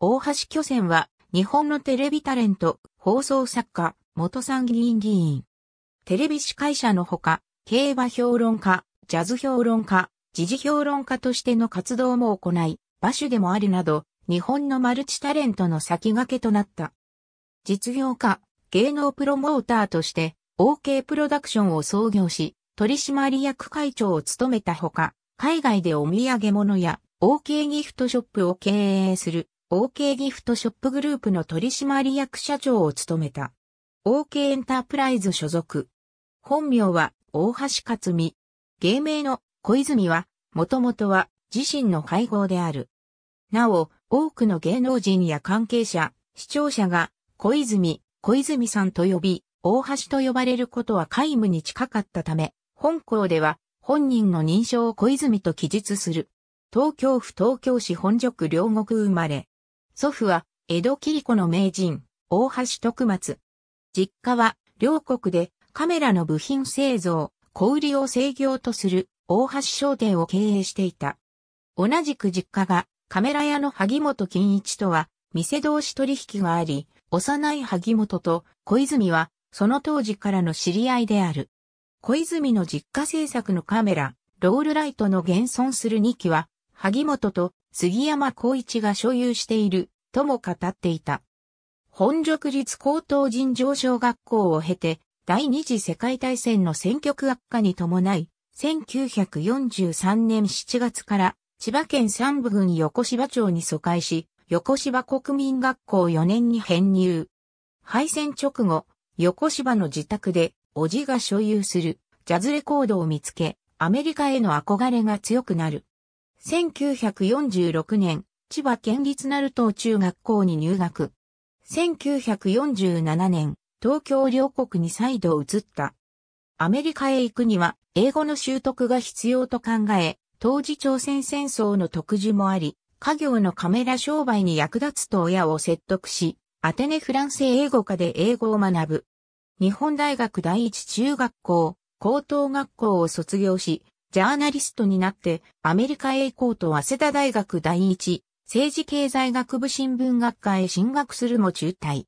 大橋巨泉は、日本のテレビタレント、放送作家、元参議院議員。テレビ司会者のほか、競馬評論家、ジャズ評論家、時事評論家としての活動も行い、馬主でもあるなど、日本のマルチタレントの先駆けとなった。実業家、芸能プロモーターとして、OK プロダクションを創業し、取締役会長を務めたほか、海外でお土産物や OK ギフトショップを経営する OK ギフトショップグループの取締役社長を務めた。OK エンタープライズ所属。本名は大橋克美。芸名の小泉は、もともとは自身の配合である。なお、多くの芸能人や関係者、視聴者が、小泉、小泉さんと呼び、大橋と呼ばれることは皆無に近かったため、本校では本人の認証を小泉と記述する。東京府東京市本区両国生まれ。祖父は、江戸切子の名人、大橋徳松。実家は、両国でカメラの部品製造、小売りを制業とする大橋商店を経営していた。同じく実家がカメラ屋の萩本欽一とは店同士取引があり、幼い萩本と小泉はその当時からの知り合いである。小泉の実家製作のカメラ、ロールライトの現存する2機は、萩本と杉山孝一が所有している、とも語っていた。本職立高等尋常小学校を経て、第二次世界大戦の戦局悪化に伴い、1943年7月から千葉県三部郡横芝町に疎開し、横芝国民学校4年に編入。敗戦直後、横芝の自宅で、おじが所有するジャズレコードを見つけ、アメリカへの憧れが強くなる。1946年、千葉県立鳴東中学校に入学。1947年、東京両国に再度移った。アメリカへ行くには、英語の習得が必要と考え、当時朝鮮戦争の特需もあり、家業のカメラ商売に役立つと親を説得し、アテネフランス英語科で英語を学ぶ。日本大学第一中学校、高等学校を卒業し、ジャーナリストになって、アメリカへ行こうと早稲田大学第一、政治経済学部新聞学科へ進学するも中退。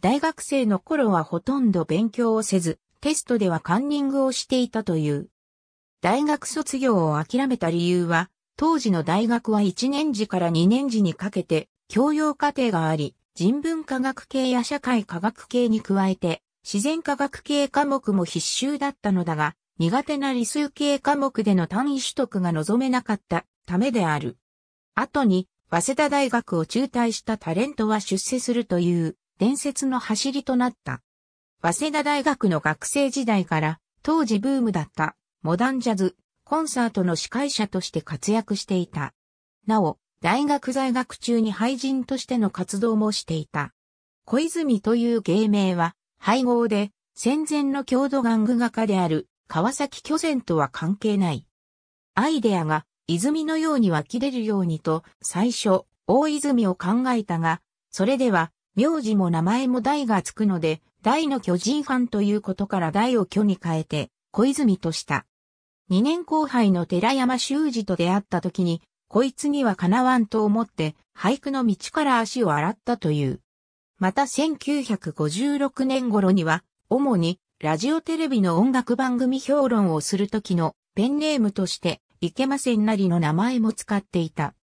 大学生の頃はほとんど勉強をせず、テストではカンニングをしていたという。大学卒業を諦めた理由は、当時の大学は1年時から2年時にかけて、教養課程があり、人文科学系や社会科学系に加えて、自然科学系科目も必修だったのだが、苦手な理数系科目での単位取得が望めなかったためである。後に、早稲田大学を中退したタレントは出世するという伝説の走りとなった。早稲田大学の学生時代から当時ブームだったモダンジャズ、コンサートの司会者として活躍していた。なお、大学在学中に俳人としての活動もしていた。小泉という芸名は、配合で、戦前の郷土玩具画家である川崎巨泉とは関係ない。アイデアが泉のように湧き出るようにと最初、大泉を考えたが、それでは名字も名前も大がつくので、大の巨人ファンということから大を巨に変えて、小泉とした。二年後輩の寺山修司と出会った時に、こいつにはかなわんと思って俳句の道から足を洗ったという。また1956年頃には、主にラジオテレビの音楽番組評論をするときのペンネームとしていけませんなりの名前も使っていた。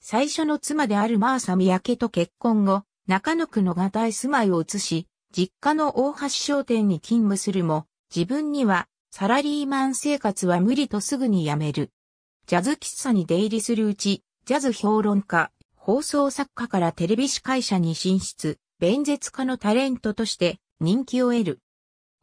最初の妻であるマーサミヤケと結婚後、中野区のがたい住まいを移し、実家の大橋商店に勤務するも、自分にはサラリーマン生活は無理とすぐに辞める。ジャズ喫茶に出入りするうち、ジャズ評論家、放送作家からテレビ司会者に進出、弁舌家のタレントとして人気を得る。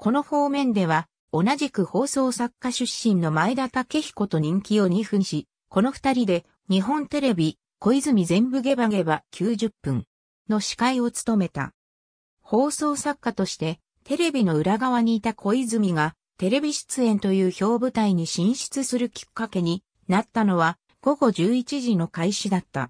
この方面では、同じく放送作家出身の前田武彦と人気を2分し、この二人で日本テレビ、小泉全部ゲバゲバ90分の司会を務めた。放送作家としてテレビの裏側にいた小泉がテレビ出演という表舞台に進出するきっかけになったのは午後11時の開始だった。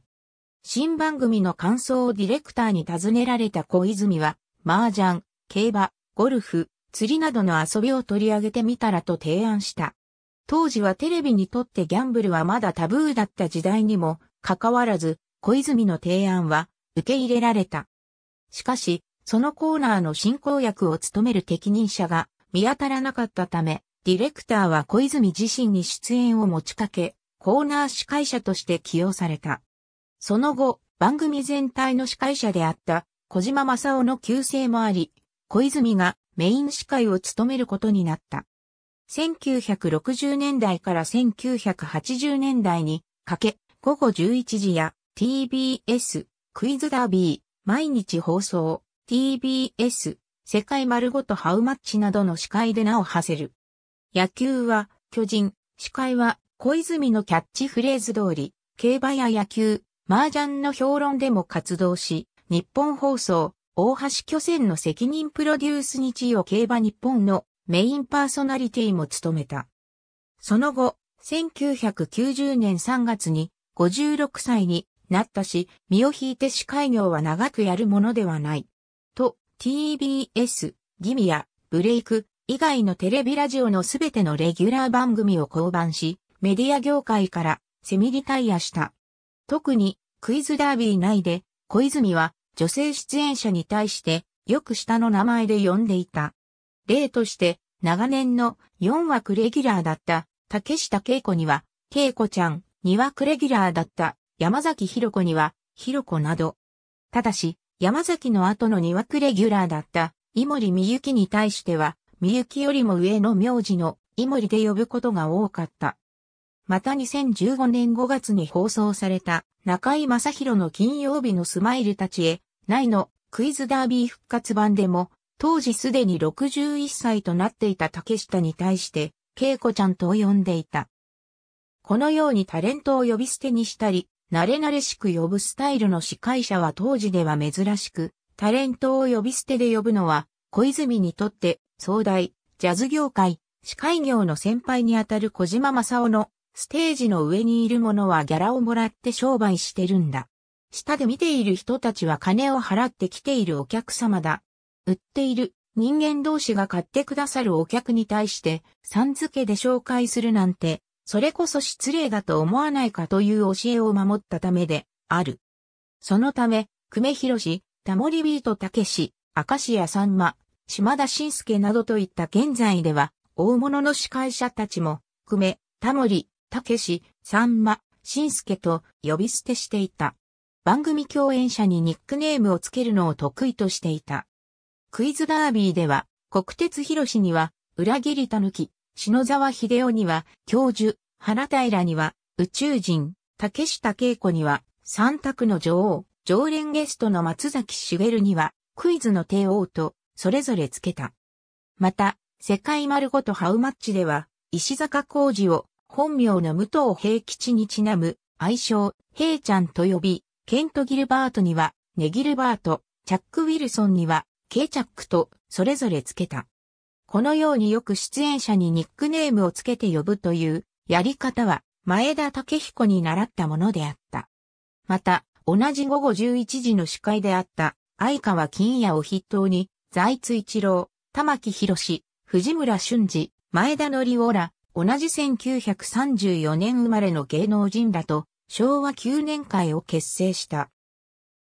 新番組の感想をディレクターに尋ねられた小泉は、麻雀、競馬、ゴルフ、釣りなどの遊びを取り上げてみたらと提案した。当時はテレビにとってギャンブルはまだタブーだった時代にもかかわらず小泉の提案は受け入れられた。しかし、そのコーナーの進行役を務める適任者が見当たらなかったため、ディレクターは小泉自身に出演を持ちかけ、コーナー司会者として起用された。その後、番組全体の司会者であった小島正夫の旧姓もあり、小泉がメイン司会を務めることになった。1960年代から1980年代にかけ、午後11時や TBS クイズダービー、毎日放送 TBS 世界丸ごとハウマッチなどの司会で名を馳せる。野球は巨人、司会は小泉のキャッチフレーズ通り、競馬や野球、麻雀の評論でも活動し、日本放送、大橋巨船の責任プロデュース日曜競馬日本のメインパーソナリティも務めた。その後、1990年3月に56歳になったし、身を引いて司会業は長くやるものではない。と、TBS、ギミア、ブレイク以外のテレビラジオのすべてのレギュラー番組を降板し、メディア業界からセミリタイアした。特にクイズダービー内で小泉は女性出演者に対して、よく下の名前で呼んでいた。例として、長年の4枠レギュラーだった竹下恵子には、恵子ちゃん、2枠レギュラーだった山崎弘子には、弘子など。ただし、山崎の後の2枠レギュラーだった井森美幸に対しては、美幸よりも上の名字の井森で呼ぶことが多かった。また2015年5月に放送された中井正宏の金曜日のスマイルたちへないのクイズダービー復活版でも、当時すでに61歳となっていた竹下に対して、恵子ちゃんと呼んでいた。このようにタレントを呼び捨てにしたり、慣れ慣れしく呼ぶスタイルの司会者は当時では珍しく、タレントを呼び捨てで呼ぶのは、小泉にとって壮大、ジャズ業界、司会業の先輩にあたる小島正夫のステージの上にいるものはギャラをもらって商売してるんだ。下で見ている人たちは金を払って来ているお客様だ。売っている人間同士が買ってくださるお客に対して、さん付けで紹介するなんて、それこそ失礼だと思わないかという教えを守ったためで、ある。そのため、久米博士、タモリビートたけし、明石家さんま、島田晋介などといった現在では、大物の司会者たちも、久米、タモリ、たけし、さんま、晋介と呼び捨てしていた。番組共演者にニックネームをつけるのを得意としていた。クイズダービーでは、国鉄広氏には、裏切りたぬき、篠沢秀夫には、教授、原平には、宇宙人、竹下恵子には、三択の女王、常連ゲストの松崎茂には、クイズの帝王と、それぞれつけた。また、世界丸ごとハウマッチでは、石坂浩二を、本名の武藤平吉にちなむ、愛称、平ちゃんと呼び、ケント・ギルバートには、ネギルバート、チャック・ウィルソンには、ケイチャックと、それぞれ付けた。このようによく出演者にニックネームをつけて呼ぶという、やり方は、前田武彦に習ったものであった。また、同じ午後11時の司会であった、相川金也を筆頭に、財津一郎、玉木宏、藤村俊二、前田則夫ら、同じ1934年生まれの芸能人らと、昭和9年会を結成した。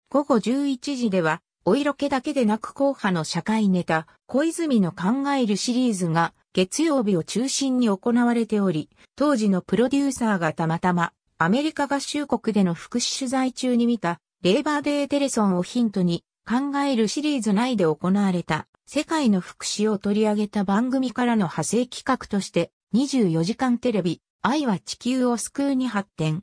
午後11時では、お色気だけでなく後派の社会ネタ、小泉の考えるシリーズが月曜日を中心に行われており、当時のプロデューサーがたまたまアメリカ合衆国での福祉取材中に見たレーバーデーテレソンをヒントに考えるシリーズ内で行われた世界の福祉を取り上げた番組からの派生企画として24時間テレビ愛は地球を救うに発展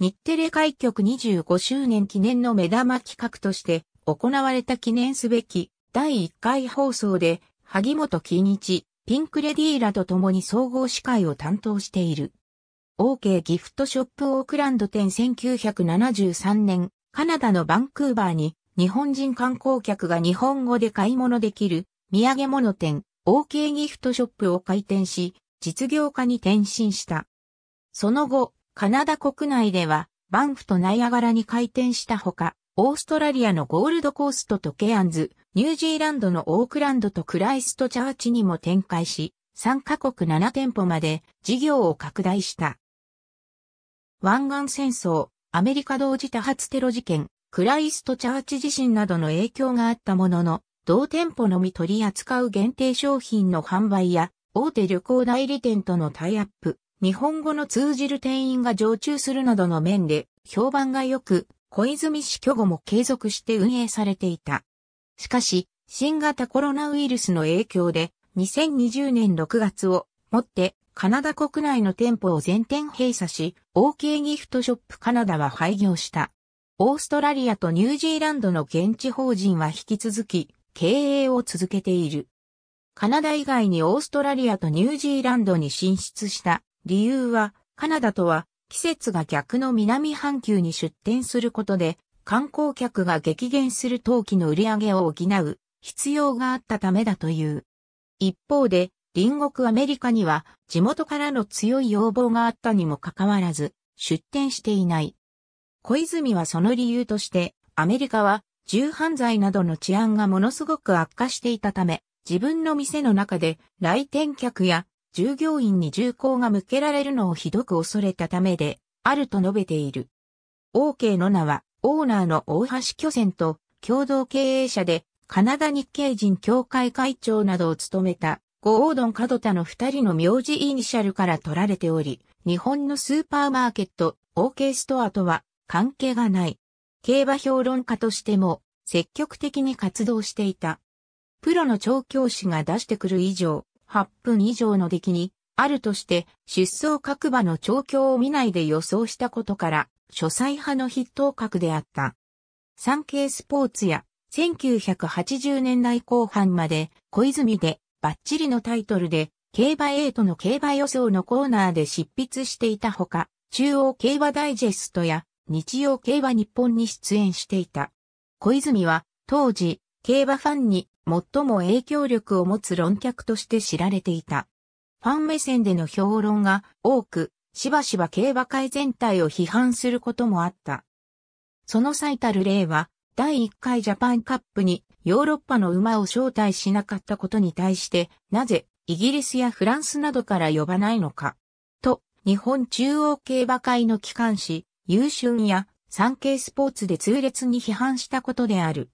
日テレ開局25周年記念の目玉企画として行われた記念すべき第1回放送で、萩本欽一、ピンクレディーらと共に総合司会を担当している。OK ギフトショップオークランド店1973年、カナダのバンクーバーに日本人観光客が日本語で買い物できる土産物店 OK ギフトショップを開店し、実業家に転身した。その後、カナダ国内では、バンフとナイアガラに開店したほか、オーストラリアのゴールドコーストとケアンズ、ニュージーランドのオークランドとクライストチャーチにも展開し、3カ国7店舗まで事業を拡大した。湾岸戦争、アメリカ同時多発テロ事件、クライストチャーチ地震などの影響があったものの、同店舗のみ取り扱う限定商品の販売や、大手旅行代理店とのタイアップ、日本語の通じる店員が常駐するなどの面で評判が良く、小泉市巨後も継続して運営されていた。しかし、新型コロナウイルスの影響で、2020年6月をもってカナダ国内の店舗を全店閉鎖し、OK ギフトショップカナダは廃業した。オーストラリアとニュージーランドの現地法人は引き続き経営を続けている。カナダ以外にオーストラリアとニュージーランドに進出した理由は、カナダとは季節が逆の南半球に出店することで、観光客が激減する冬季の売り上げを補う必要があったためだという。一方で、隣国アメリカには地元からの強い要望があったにもかかわらず、出店していない。小泉はその理由として、アメリカは銃犯罪などの治安がものすごく悪化していたため、自分の店の中で来店客や従業員に銃口が向けられるのをひどく恐れたためで、あると述べている。OK の名は、オーナーの大橋巨船と共同経営者で、カナダ日系人協会会長などを務めた、ゴードン角田の二人の名字イニシャルから取られており、日本のスーパーマーケット、OK ストアとは関係がない。競馬評論家としても積極的に活動していた。プロの調教師が出してくる以上、8分以上の出来に、あるとして、出走各馬の調教を見ないで予想したことから、書斎派の筆頭格であった。産経スポーツや、1980年代後半まで、小泉で、バッチリのタイトルで、競馬エイトの競馬予想のコーナーで執筆していたほか、中央競馬ダイジェストや、日曜競馬日本に出演していた。小泉は、当時、競馬ファンに最も影響力を持つ論客として知られていた。ファン目線での評論が多く、しばしば競馬界全体を批判することもあった。その最たる例は、第1回ジャパンカップにヨーロッパの馬を招待しなかったことに対して、なぜイギリスやフランスなどから呼ばないのか。と、日本中央競馬会の機関紙、優秀や産経スポーツで痛烈に批判したことである。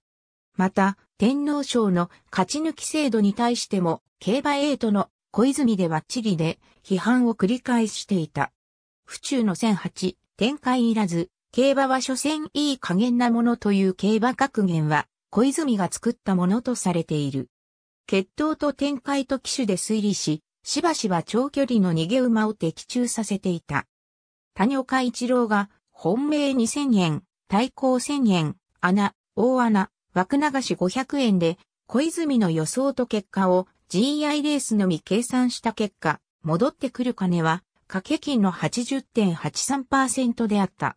また、天皇賞の勝ち抜き制度に対しても、競馬エイトの小泉ではチリで批判を繰り返していた。府中の1008、展開いらず、競馬は所詮いい加減なものという競馬格言は、小泉が作ったものとされている。決闘と展開と機種で推理し、しばしば長距離の逃げ馬を的中させていた。谷岡一郎が、本命2000円、対抗1000円、穴、大穴、枠流し500円で、小泉の予想と結果を GI レースのみ計算した結果、戻ってくる金は、掛け金の80.83%であった。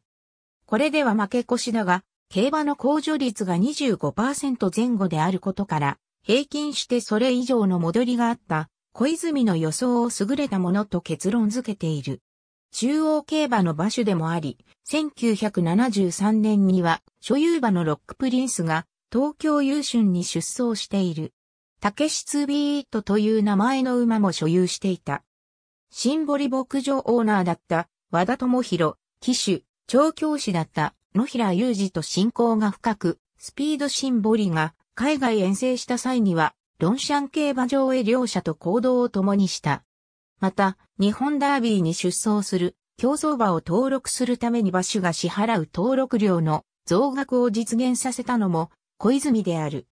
これでは負け越しだが、競馬の控除率が25%前後であることから、平均してそれ以上の戻りがあった、小泉の予想を優れたものと結論付けている。中央競馬の馬所でもあり、1973年には所有馬のロックプリンスが東京優春に出走している。竹けしビートという名前の馬も所有していた。シンボリ牧場オーナーだった和田智弘、騎手、調教師だった野平裕二と親交が深く、スピードシンボリが海外遠征した際には、ロンシャン競馬場へ両者と行動を共にした。また、日本ダービーに出走する競走馬を登録するために馬主が支払う登録料の増額を実現させたのも小泉である。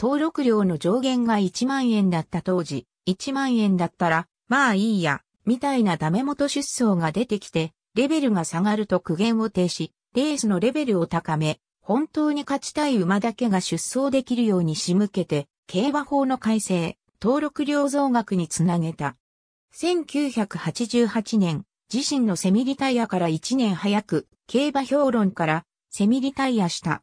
登録料の上限が1万円だった当時、1万円だったら、まあいいや、みたいなダメ元出走が出てきて、レベルが下がると苦言を呈し、レースのレベルを高め、本当に勝ちたい馬だけが出走できるように仕向けて、競馬法の改正、登録料増額につなげた。1988年、自身のセミリタイヤから1年早く、競馬評論からセミリタイヤした。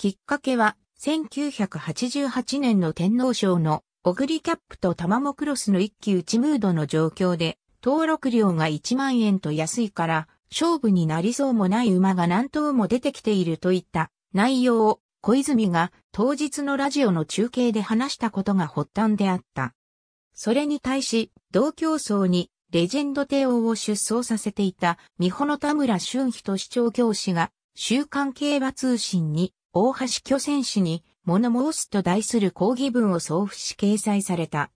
きっかけは、1988年の天皇賞のオグリキャップとタマモクロスの一騎打ちムードの状況で、登録料が1万円と安いから、勝負になりそうもない馬が何頭も出てきているといった内容を小泉が当日のラジオの中継で話したことが発端であった。それに対し、同競争にレジェンド帝王を出走させていた美穂の田村俊人市長教師が週刊競馬通信に大橋巨選手に物申すと題する抗議文を送付し掲載された。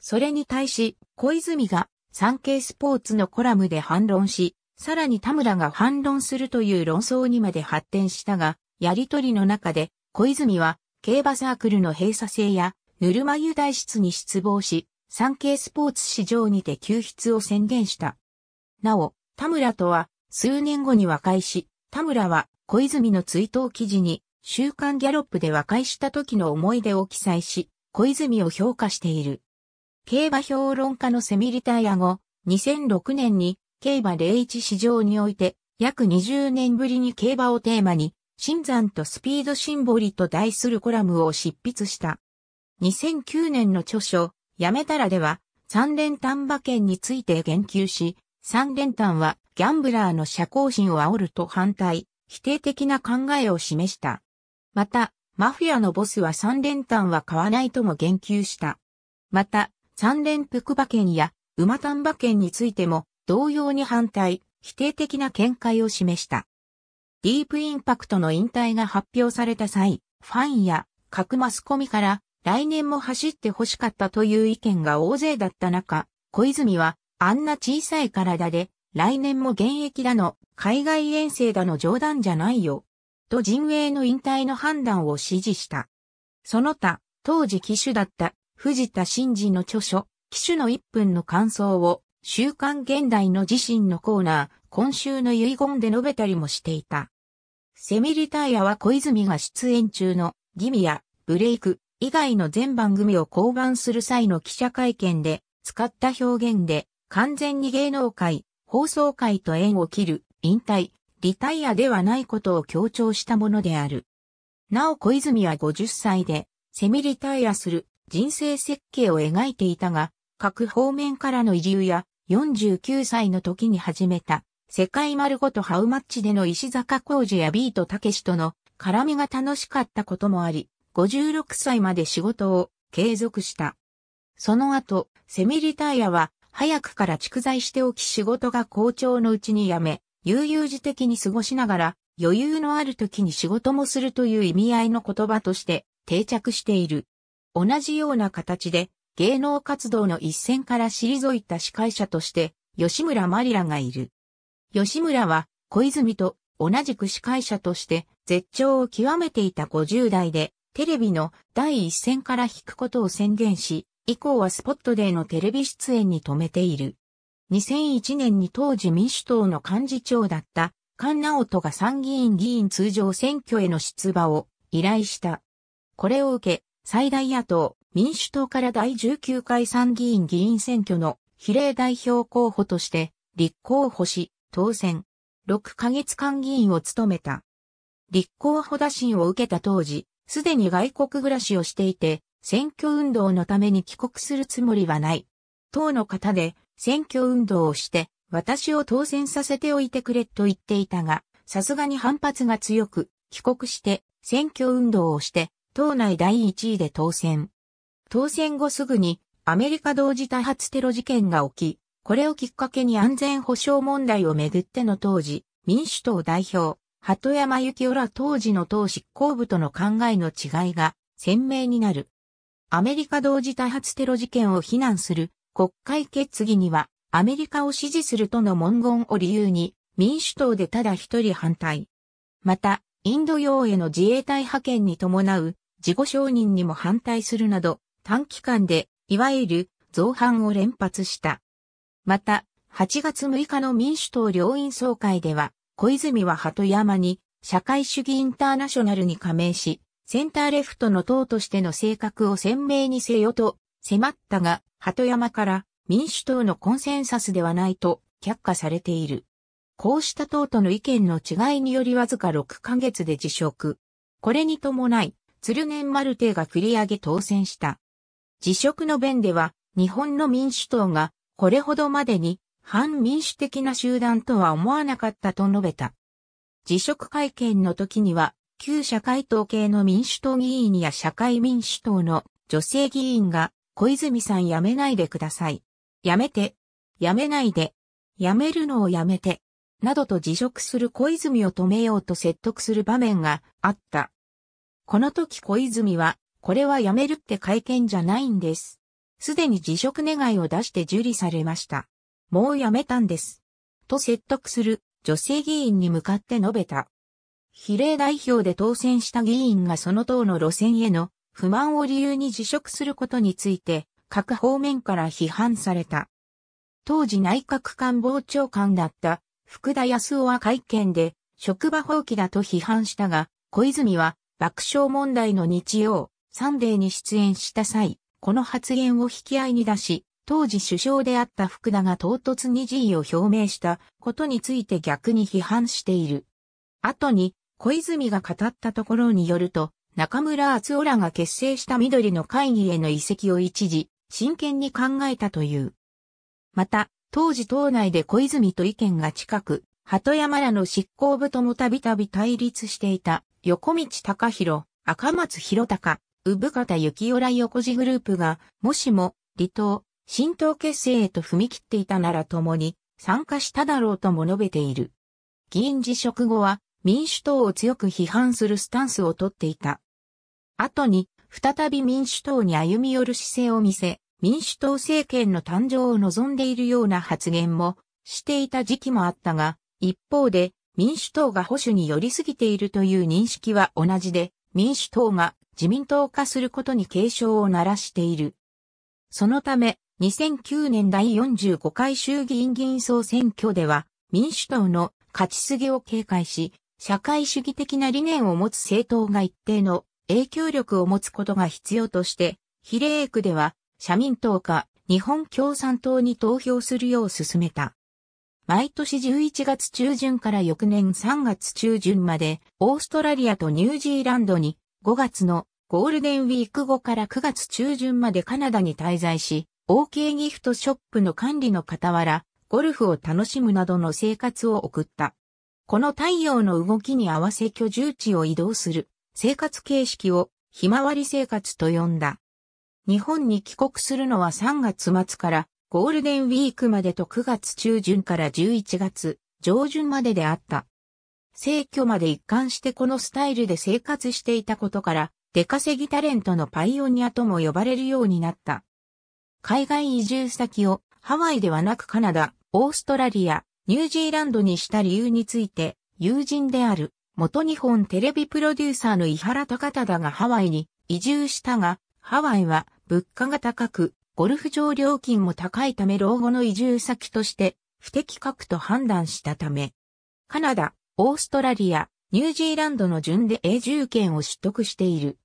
それに対し、小泉が産経スポーツのコラムで反論し、さらに田村が反論するという論争にまで発展したが、やりとりの中で、小泉は、競馬サークルの閉鎖性や、ぬるま湯大室に失望し、産経スポーツ市場にて救出を宣言した。なお、田村とは、数年後に和解し、田村は小泉の追悼記事に、週刊ギャロップで和解した時の思い出を記載し、小泉を評価している。競馬評論家のセミリタイア後、2006年に競馬01市場において、約20年ぶりに競馬をテーマに、新山とスピードシンボリと題するコラムを執筆した。2009年の著書、やめたらでは、三連単馬券について言及し、三連単はギャンブラーの社交心を煽ると反対、否定的な考えを示した。また、マフィアのボスは三連単は買わないとも言及した。また、三連複馬券や馬単馬券についても同様に反対、否定的な見解を示した。ディープインパクトの引退が発表された際、ファンや各マスコミから来年も走って欲しかったという意見が大勢だった中、小泉はあんな小さい体で来年も現役だの、海外遠征だの冗談じゃないよ。と陣営の引退の判断を指示した。その他、当時騎手だった藤田真二の著書、騎手の一分の感想を、週刊現代の自身のコーナー、今週の遺言で述べたりもしていた。セミリタイアは小泉が出演中のギミやブレイク以外の全番組を降板する際の記者会見で使った表現で完全に芸能界放送会と縁を切る、引退、リタイアではないことを強調したものである。なお小泉は50歳で、セミリタイアする人生設計を描いていたが、各方面からの移住や49歳の時に始めた世界丸ごとハウマッチでの石坂浩二やビートたけしとの絡みが楽しかったこともあり、56歳まで仕事を継続した。その後、セミリタイアは早くから蓄財しておき仕事が好調のうちに辞め、悠々自適に過ごしながら、余裕のある時に仕事もするという意味合いの言葉として定着している。同じような形で、芸能活動の一線から退いた司会者として、吉村マリラがいる。吉村は、小泉と同じく司会者として絶頂を極めていた50代で、テレビの第一線から引くことを宣言し、以降はスポットデーのテレビ出演に止めている。2001年に当時民主党の幹事長だった菅直人が参議院議員通常選挙への出馬を依頼した。これを受け、最大野党民主党から第19回参議院議員選挙の比例代表候補として立候補し、当選。6ヶ月間議員を務めた。立候補打診を受けた当時、すでに外国暮らしをしていて、選挙運動のために帰国するつもりはない。党の方で選挙運動をして、私を当選させておいてくれと言っていたが、さすがに反発が強く、帰国して、選挙運動をして、党内第一位で当選。当選後すぐに、アメリカ同時多発テロ事件が起き、これをきっかけに安全保障問題をめぐっての当時、民主党代表、鳩山幸夫ら当時の党執行部との考えの違いが鮮明になる。アメリカ同時多発テロ事件を非難する国会決議にはアメリカを支持するとの文言を理由に民主党でただ一人反対。また、インド洋への自衛隊派遣に伴う自己承認にも反対するなど短期間でいわゆる造反を連発した。また、8月6日の民主党両院総会では、小泉は鳩山に社会主義インターナショナルに加盟し、センターレフトの党としての性格を鮮明にせよと迫ったが、鳩山から民主党のコンセンサスではないと却下されている。こうした党との意見の違いによりわずか6ヶ月で辞職。これに伴い、鶴年丸邸が繰り上げ当選した。辞職の弁では、日本の民主党が、これほどまでに、反民主的な集団とは思わなかったと述べた。辞職会見の時には、旧社会党系の民主党議員や社会民主党の女性議員が、小泉さん辞めないでください。辞めて、辞めないで、辞めるのをやめて、などと辞職する小泉を止めようと説得する場面があった。この時小泉は、これは辞めるって会見じゃないんです。すでに辞職願いを出して受理されました。もう辞めたんです。と説得する女性議員に向かって述べた。比例代表で当選した議員がその党の路線への不満を理由に辞職することについて、各方面から批判された。当時内閣官房長官だった福田康夫は会見で職場放棄だと批判したが、小泉は爆笑問題の日曜、サンデーに出演した際、この発言を引き合いに出し、当時首相であった福田が唐突に辞意を表明したことについて逆に批判している。後に小泉が語ったところによると、中村敦夫らが結成した緑の会議への移籍を一時、真剣に考えたという。また、当時党内で小泉と意見が近く、鳩山らの執行部ともたびたび対立していた、横道隆弘、赤松弘隆、産方幸夫ら横地グループが、もしも、離党、新党結成へと踏み切っていたなら共に、参加しただろうとも述べている。議員辞職後は、民主党を強く批判するスタンスをとっていた。後に、再び民主党に歩み寄る姿勢を見せ、民主党政権の誕生を望んでいるような発言もしていた時期もあったが、一方で民主党が保守に寄りすぎているという認識は同じで、民主党が自民党化することに警鐘を鳴らしている。そのため、2009年第45回衆議院議員総選挙では、民主党の勝ちすぎを警戒し、社会主義的な理念を持つ政党が一定の影響力を持つことが必要として、比例区では社民党か日本共産党に投票するよう勧めた。毎年11月中旬から翌年3月中旬まで、オーストラリアとニュージーランドに5月のゴールデンウィーク後から9月中旬までカナダに滞在し、OK ギフトショップの管理の傍ら、ゴルフを楽しむなどの生活を送った。この太陽の動きに合わせ居住地を移動する生活形式をひまわり生活と呼んだ。日本に帰国するのは3月末からゴールデンウィークまでと9月中旬から11月上旬までであった。生居まで一貫してこのスタイルで生活していたことから、出稼ぎタレントのパイオニアとも呼ばれるようになった。海外移住先をハワイではなくカナダ、オーストラリア、ニュージーランドにした理由について、友人である、元日本テレビプロデューサーの伊原高忠がハワイに移住したが、ハワイは物価が高く、ゴルフ場料金も高いため老後の移住先として不適格と判断したため、カナダ、オーストラリア、ニュージーランドの順で永住権を取得している。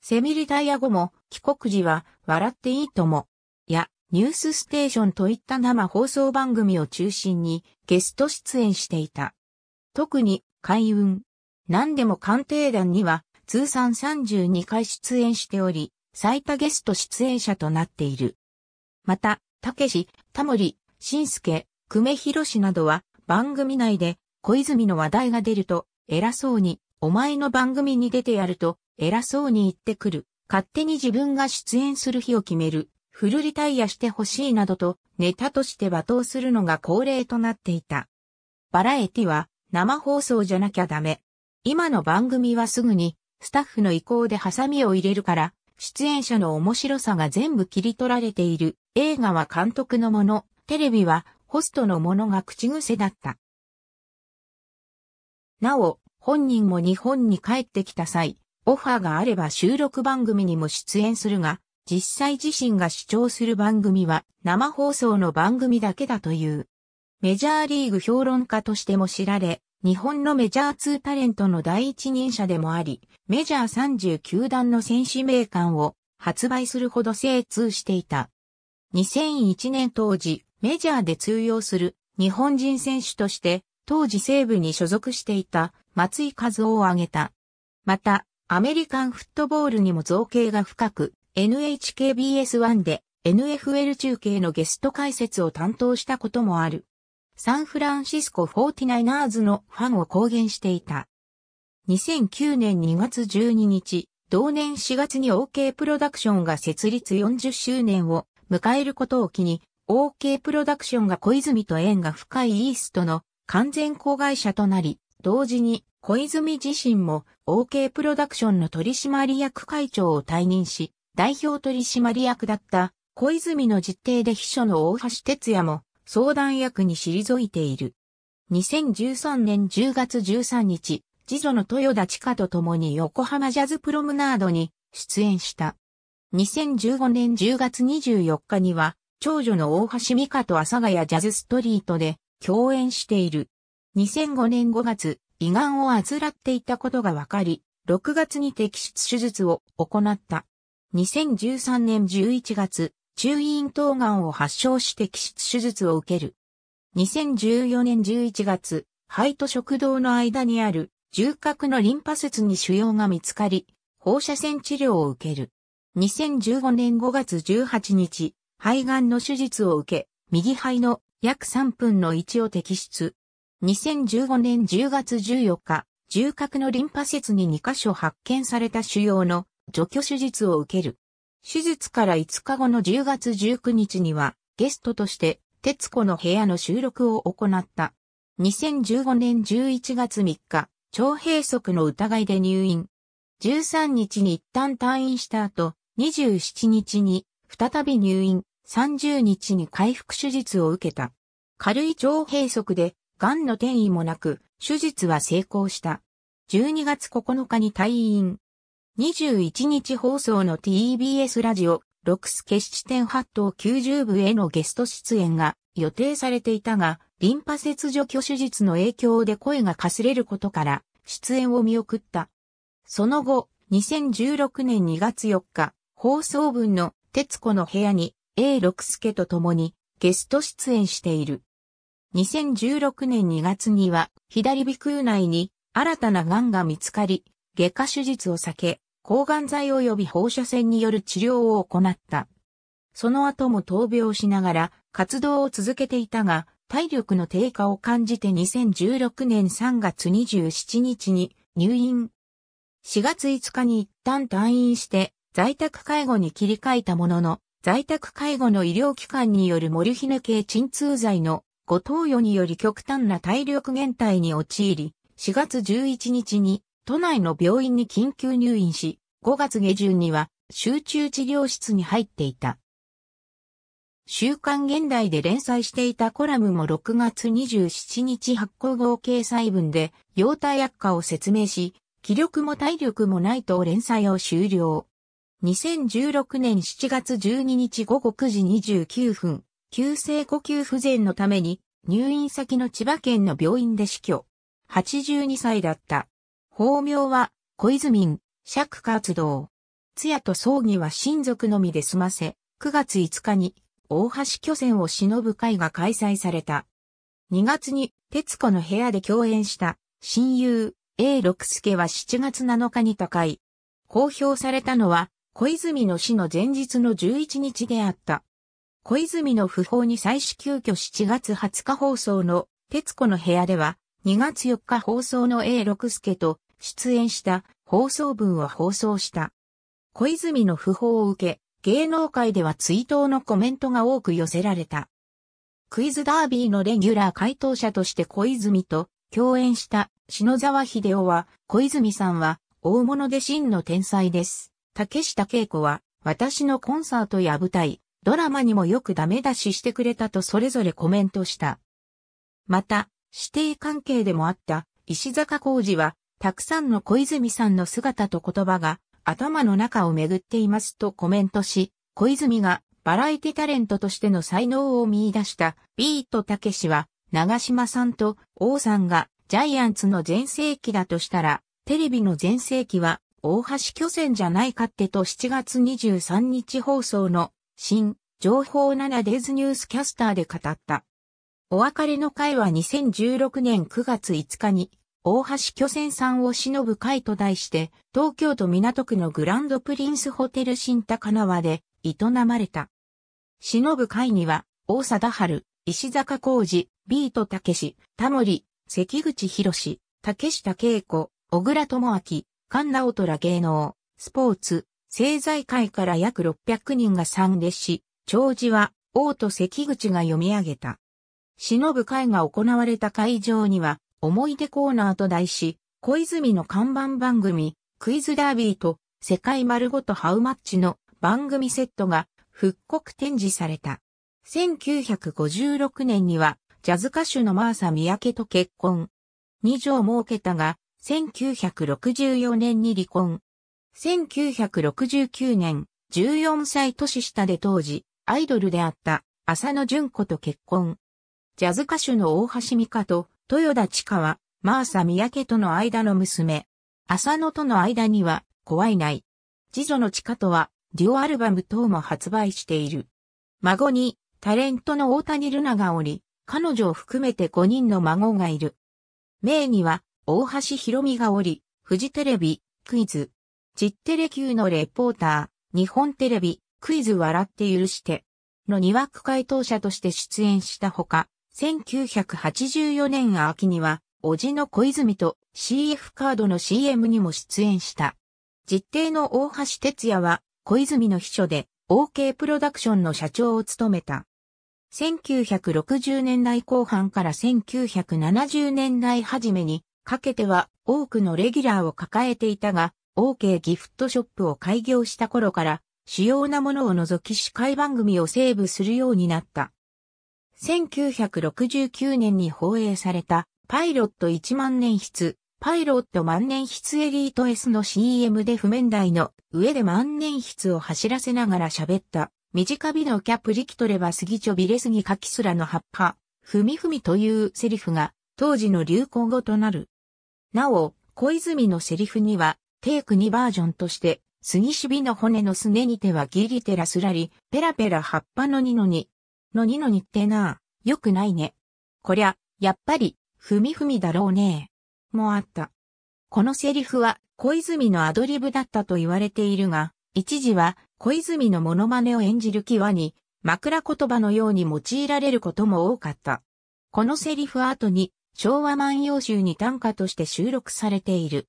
セミリタイア後も帰国時は笑っていいとも、や、ニュースステーションといった生放送番組を中心にゲスト出演していた。特に海運、何でも官邸団には通算32回出演しており、最多ゲスト出演者となっている。また、たけし、たもり、しんすけ、くめひろしなどは番組内で小泉の話題が出ると偉そうにお前の番組に出てやると偉そうに言ってくる。勝手に自分が出演する日を決めるフルリタイアしてほしいなどとネタとして罵倒するのが恒例となっていた。バラエティは生放送じゃなきゃダメ。今の番組はすぐにスタッフの意向でハサミを入れるから、出演者の面白さが全部切り取られている。映画は監督のもの、テレビはホストのものが口癖だった。なお、本人も日本に帰ってきた際、オファーがあれば収録番組にも出演するが、実際自身が主張する番組は生放送の番組だけだという。メジャーリーグ評論家としても知られ、日本のメジャー2タレントの第一人者でもあり、メジャー39段の選手名鑑を発売するほど精通していた。2001年当時、メジャーで通用する日本人選手として、当時西部に所属していた松井和夫を挙げた。また、アメリカンフットボールにも造形が深く、NHKBS1 で NFL 中継のゲスト解説を担当したこともある。サンフランシスコ 49ers のファンを公言していた。2009年2月12日、同年4月に OK プロダクションが設立40周年を迎えることを機に、OK プロダクションが小泉と縁が深いイーストの完全子会社となり、同時に小泉自身も OK プロダクションの取締役会長を退任し、代表取締役だった小泉の実定で秘書の大橋哲也も相談役に退いている。2013年10月13日、次女の豊田千佳と共に横浜ジャズプロムナードに出演した。2015年10月24日には、長女の大橋美香と阿佐ヶ谷ジャズストリートで共演している。2005年5月、胃がんをあずらっていたことが分かり、6月に摘出手術を行った。2013年11月、中咽頭がんを発症して起出手術を受ける。2014年11月、肺と食道の間にある重核のリンパ節に腫瘍が見つかり、放射線治療を受ける。2015年5月18日、肺がんの手術を受け、右肺の約3分の1を摘出。2015年10月14日、重核のリンパ節に2箇所発見された腫瘍の除去手術を受ける。手術から5日後の10月19日には、ゲストとして、徹子の部屋の収録を行った。2015年11月3日、腸閉塞の疑いで入院。13日に一旦退院した後、27日に再び入院、30日に回復手術を受けた。軽い腸閉塞で、癌の転移もなく、手術は成功した。12月9日に退院。21日放送の TBS ラジオ、ロクス決死点8等90部へのゲスト出演が予定されていたが、リンパ切除去手術の影響で声がかすれることから、出演を見送った。その後、2016年2月4日、放送分の徹子の部屋に A 六助と共にゲスト出演している。2016年2月には左鼻腔内に新たな癌が見つかり、外科手術を避け、抗がん剤及び放射線による治療を行った。その後も闘病しながら活動を続けていたが、体力の低下を感じて2016年3月27日に入院。4月5日に一旦退院して在宅介護に切り替えたものの、在宅介護の医療機関によるモルヒネ系鎮痛剤のご投与により極端な体力減退に陥り、4月11日に都内の病院に緊急入院し、5月下旬には集中治療室に入っていた。週刊現代で連載していたコラムも6月27日発行号掲載文で、容体悪化を説明し、気力も体力もないと連載を終了。2016年7月12日午後9時29分、急性呼吸不全のために入院先の千葉県の病院で死去。82歳だった。法名は、小泉釈活動。通夜と葬儀は親族のみで済ませ、9月5日に、大橋巨船を忍ぶ会が開催された。2月に、徹子の部屋で共演した、親友、A 六助は7月7日に他界。公表されたのは、小泉の死の前日の11日であった。小泉の訃報に際し急遽7月20日放送の、徹子の部屋では、2月4日放送の A 六助と、出演した放送文を放送した。小泉の訃報を受け、芸能界では追悼のコメントが多く寄せられた。クイズダービーのレギュラー回答者として小泉と共演した篠沢秀夫は、小泉さんは大物で真の天才です。竹下恵子は私のコンサートや舞台、ドラマにもよくダメ出ししてくれたとそれぞれコメントした。また、指定関係でもあった石坂浩二はたくさんの小泉さんの姿と言葉が頭の中を巡っていますとコメントし、小泉がバラエティタレントとしての才能を見出したビートたけしは、長島さんと王さんがジャイアンツの前世紀だとしたら、テレビの前世紀は大橋巨船じゃないかってと7月23日放送の新情報7デ a y ニュースキャスターで語った。お別れの会は2016年9月5日に大橋巨船さんを忍ぶ会と題して、東京都港区のグランドプリンスホテル新高輪で営まれた。忍ぶ会には、大貞春、石坂浩二、ビートたけし、タモリ、関口博士、竹下恵子、小倉智明、神直虎芸能、スポーツ、政財界から約600人が参列し、長寿は、王と関口が読み上げた。忍ぶ会が行われた会場には、思い出コーナーと題し、小泉の看板番組、クイズダービーと世界丸ごとハウマッチの番組セットが復刻展示された。1956年にはジャズ歌手のマーサ三宅と結婚。2女を設けたが、1964年に離婚。1969年、14歳年下で当時、アイドルであった浅野純子と結婚。ジャズ歌手の大橋美香と豊田千佳は、マーサ三宅との間の娘。浅野との間には、怖いない。次女の千佳とは、デュオアルバム等も発売している。孫に、タレントの大谷ルナがおり、彼女を含めて5人の孫がいる。名には、大橋ひろみがおり、フジテレビ、クイズ、ジッテレ級のレポーター、日本テレビ、クイズ笑って許して、の2枠回答者として出演したほか、1984年秋には、おじの小泉と CF カードの CM にも出演した。実定の大橋哲也は、小泉の秘書で、OK プロダクションの社長を務めた。1960年代後半から1970年代初めにかけては多くのレギュラーを抱えていたが、OK ギフトショップを開業した頃から主要なものを除き司会番組をセーブするようになった。1969年に放映されたパイロット1万年筆、パイロット万年筆エリート S の CM で譜面台の上で万年筆を走らせながら喋った、短火のキャプリキトレ杉スギチョビレスギカキスラの葉っぱ、ふみふみというセリフが当時の流行語となる。なお、小泉のセリフには、テイク2バージョンとして、杉しびの骨のすねにてはギリテラスラリ、ペラペラ葉っぱの二の二。の2の日ってなぁ、よくないね。こりゃ、やっぱり、ふみふみだろうねもあった。このセリフは小泉のアドリブだったと言われているが、一時は小泉のモノマネを演じる際に枕言葉のように用いられることも多かった。このセリフ後に昭和万葉集に短歌として収録されている。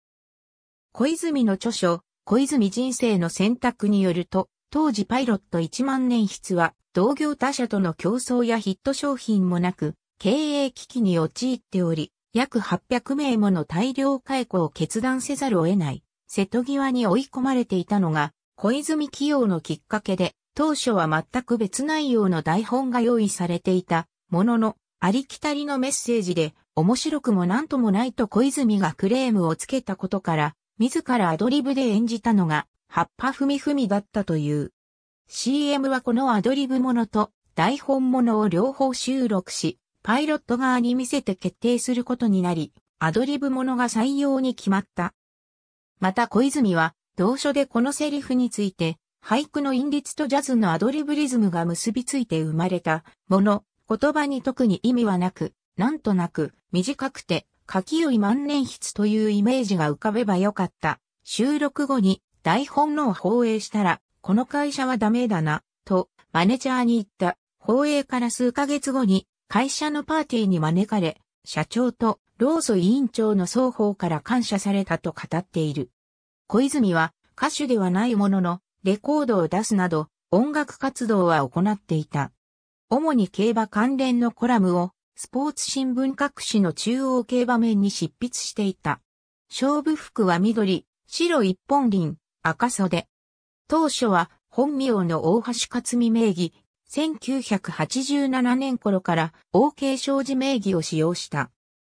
小泉の著書、小泉人生の選択によると、当時パイロット1万年筆は、同業他社との競争やヒット商品もなく、経営危機に陥っており、約800名もの大量解雇を決断せざるを得ない、瀬戸際に追い込まれていたのが、小泉起用のきっかけで、当初は全く別内容の台本が用意されていた、ものの、ありきたりのメッセージで、面白くもなんともないと小泉がクレームをつけたことから、自らアドリブで演じたのが、葉っぱふみふみだったという。CM はこのアドリブものと台本ものを両方収録し、パイロット側に見せて決定することになり、アドリブものが採用に決まった。また小泉は、同書でこのセリフについて、俳句の韻律とジャズのアドリブリズムが結びついて生まれたもの、言葉に特に意味はなく、なんとなく短くて書きよい万年筆というイメージが浮かべばよかった。収録後に大本のを放映したら、この会社はダメだな、と、マネジャーに言った。放映から数ヶ月後に、会社のパーティーに招かれ、社長とローソ委員長の双方から感謝されたと語っている。小泉は歌手ではないものの、レコードを出すなど、音楽活動は行っていた。主に競馬関連のコラムを、スポーツ新聞各紙の中央競馬面に執筆していた。勝負服は緑、白一本輪、赤袖。当初は本名の大橋克美名義、1987年頃から OK 商事名義を使用した。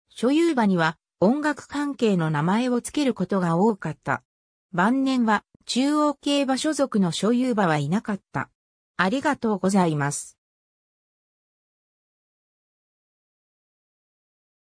所有場には音楽関係の名前を付けることが多かった。晩年は中央競馬所属の所有場はいなかった。ありがとうございます。